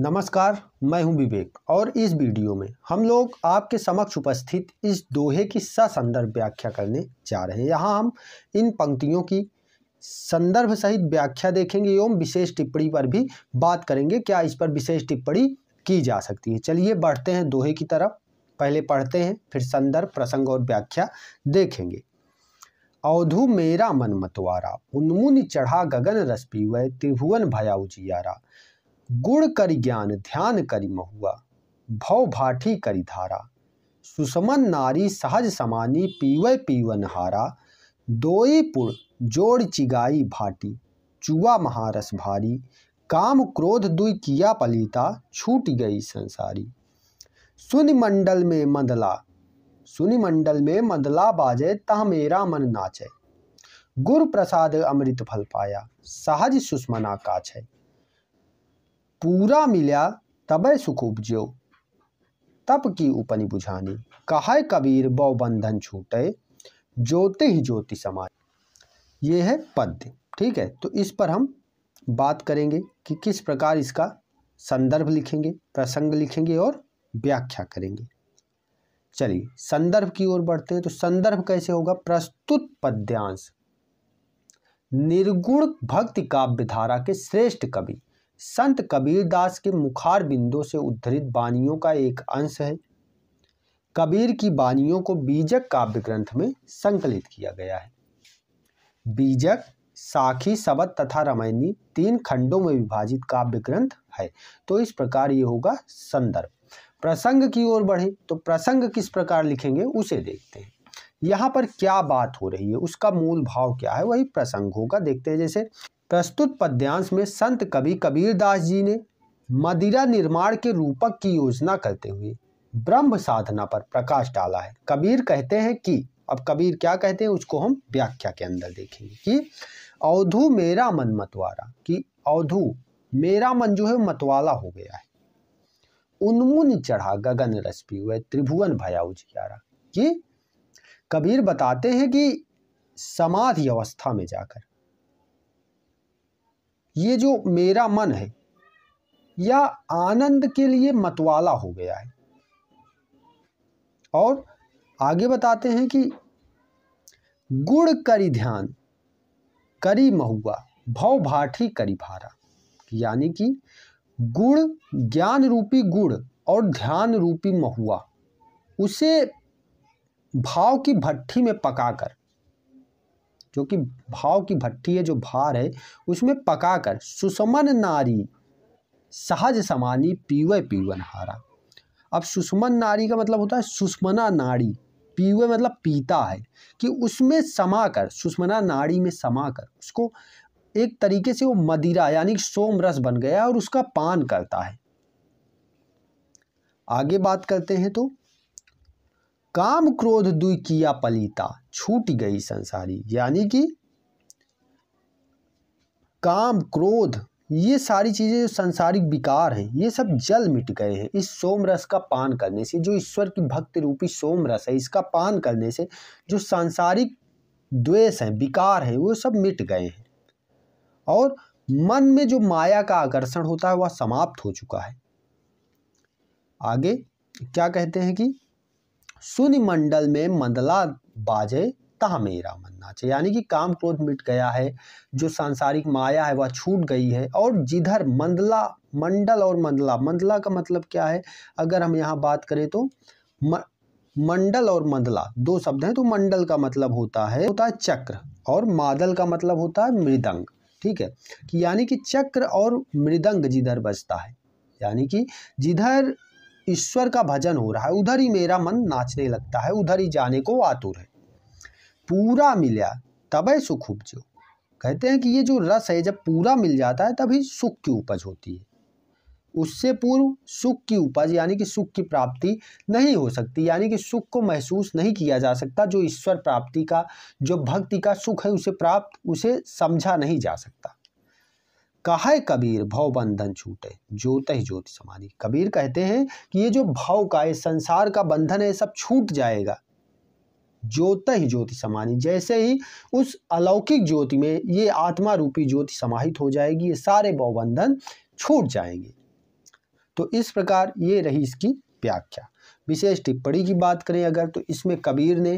नमस्कार मैं हूं विवेक और इस वीडियो में हम लोग आपके समक्ष उपस्थित इस दोहे की संदर्भ व्याख्या करने जा रहे हैं यहाँ हम इन पंक्तियों की संदर्भ सहित व्याख्या देखेंगे एवं विशेष टिप्पणी पर भी बात करेंगे क्या इस पर विशेष टिप्पणी की जा सकती है चलिए बढ़ते हैं दोहे की तरफ पहले पढ़ते हैं फिर संदर्भ प्रसंग और व्याख्या देखेंगे अवधु मेरा मन मतवारा उन्मुन चढ़ा गगन रस पीवय त्रिभुवन भया उजियारा गुण कर ज्ञान ध्यान कर महुआ भव भाठी करि धारा सुसमन नारी सहज समानी पीव पीवन हारा दोई पुर जोड़ चिगाई भाटी चुआ महारस भारी काम क्रोध दुई किया पलीता छूट गई संसारी सुनि मंडल में मंदला सुनि मंडल में मंदला बाजे तह मेरा मन नाचे गुरु प्रसाद अमृत फल पाया सहज सुषमना काछे पूरा मिल्या तब सुख उपजो तप की उपनि बुझानी कहा कबीर बौ बंधन छूटे ज्योति ही ज्योति समाज ये है पद्य ठीक है तो इस पर हम बात करेंगे कि किस प्रकार इसका संदर्भ लिखेंगे प्रसंग लिखेंगे और व्याख्या करेंगे चलिए संदर्भ की ओर बढ़ते हैं तो संदर्भ कैसे होगा प्रस्तुत पद्यांश निर्गुण भक्ति काव्य धारा के श्रेष्ठ कवि संत कबीरदास के मुखार बिंदों से उद्धरित बानियों का एक अंश है कबीर की बानियों को बीजक काव्य ग्रंथ में संकलित किया गया है बीजक साखी सबद तथा रमायणी तीन खंडों में विभाजित काव्य ग्रंथ है तो इस प्रकार ये होगा संदर्भ प्रसंग की ओर बढ़े तो प्रसंग किस प्रकार लिखेंगे उसे देखते हैं यहाँ पर क्या बात हो रही है उसका मूल भाव क्या है वही प्रसंग होगा देखते हैं जैसे प्रस्तुत पद्यांश में संत कवि कबीरदास जी ने मदिरा निर्माण के रूपक की योजना करते हुए ब्रह्म साधना पर प्रकाश डाला है कबीर कहते हैं कि अब कबीर क्या कहते हैं उसको हम व्याख्या के अंदर देखेंगे कि अवधु मेरा मन मतवारा कि अवधु मेरा मन जो है मतवाला हो गया है उन्मुन चढ़ा गगन रस हुए त्रिभुवन भया उजियारा कि कबीर बताते हैं कि समाधि अवस्था में जाकर ये जो मेरा मन है या आनंद के लिए मतवाला हो गया है और आगे बताते हैं कि गुड़ करी ध्यान करी महुआ भव भाठी करी भारा यानी कि गुड़ ज्ञान रूपी गुड़ और ध्यान रूपी महुआ उसे भाव की भट्टी में पकाकर जो कि भाव की भट्टी है जो भार है उसमें पकाकर सुषमन नारी सहज समानी पीवे पीवन हारा अब सुषमन नारी का मतलब होता है सुषमना नाड़ी पीवे मतलब पीता है कि उसमें समाकर सुषमना नाड़ी में समाकर उसको एक तरीके से वो मदिरा यानी सोम रस बन गया और उसका पान करता है आगे बात करते हैं तो काम क्रोध दुई किया पलीता छूट गई संसारी यानी कि काम क्रोध ये सारी चीज़ें जो संसारिक विकार हैं ये सब जल मिट गए हैं इस सोम रस का पान करने से जो ईश्वर की भक्ति रूपी सोम रस है इसका पान करने से जो सांसारिक द्वेष हैं विकार हैं वो सब मिट गए हैं और मन में जो माया का आकर्षण होता है वह समाप्त हो चुका है आगे क्या कहते हैं कि शून्य मंडल में मंदला बाजे तह मेरा मन नाचे यानी कि काम क्रोध मिट गया है जो सांसारिक माया है वह छूट गई है और जिधर मंदला मंडल और मंदला मंदला का मतलब क्या है अगर हम यहाँ बात करें तो म, मंडल और मंदला दो शब्द हैं तो मंडल का मतलब होता है होता है चक्र और मादल का मतलब होता है मृदंग ठीक है कि यानी कि चक्र और मृदंग जिधर बजता है यानी कि जिधर ईश्वर का भजन हो रहा है उधर ही मेरा मन नाचने लगता है उधर ही जाने को आतुर है पूरा मिला तब सुख उपजो कहते हैं कि ये जो रस है जब पूरा मिल जाता है तभी सुख की उपज होती है उससे पूर्व सुख की उपज यानी कि सुख की प्राप्ति नहीं हो सकती यानी कि सुख को महसूस नहीं किया जा सकता जो ईश्वर प्राप्ति का जो भक्ति का सुख है उसे प्राप्त उसे समझा नहीं जा सकता कहा है कबीर भव बंधन छूटे ज्योत ही ज्योति समाधि कबीर कहते हैं कि ये जो भाव का ये संसार का बंधन है सब छूट जाएगा ज्योत ही ज्योति समानी जैसे ही उस अलौकिक ज्योति में ये आत्मा रूपी ज्योति समाहित हो जाएगी ये सारे बौबंधन छूट जाएंगे तो इस प्रकार ये रही इसकी व्याख्या विशेष टिप्पणी की बात करें अगर तो इसमें कबीर ने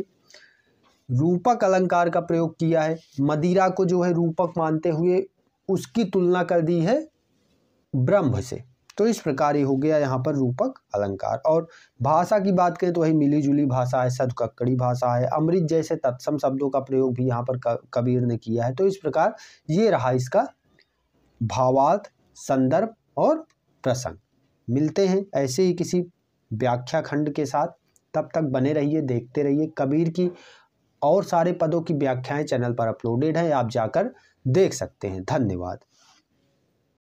रूपक अलंकार का प्रयोग किया है मदिरा को जो है रूपक मानते हुए उसकी तुलना कर दी है ब्रह्म से तो इस प्रकार ये हो गया यहाँ पर रूपक अलंकार और भाषा की बात करें तो वही मिली जुली भाषा है सदकड़ी भाषा है अमृत जैसे तत्सम शब्दों का प्रयोग भी यहाँ पर कबीर ने किया है तो इस प्रकार ये रहा इसका भावार्थ संदर्भ और प्रसंग मिलते हैं ऐसे ही किसी व्याख्या खंड के साथ तब तक बने रहिए देखते रहिए कबीर की और सारे पदों की व्याख्याएं चैनल पर अपलोडेड हैं आप जाकर देख सकते हैं धन्यवाद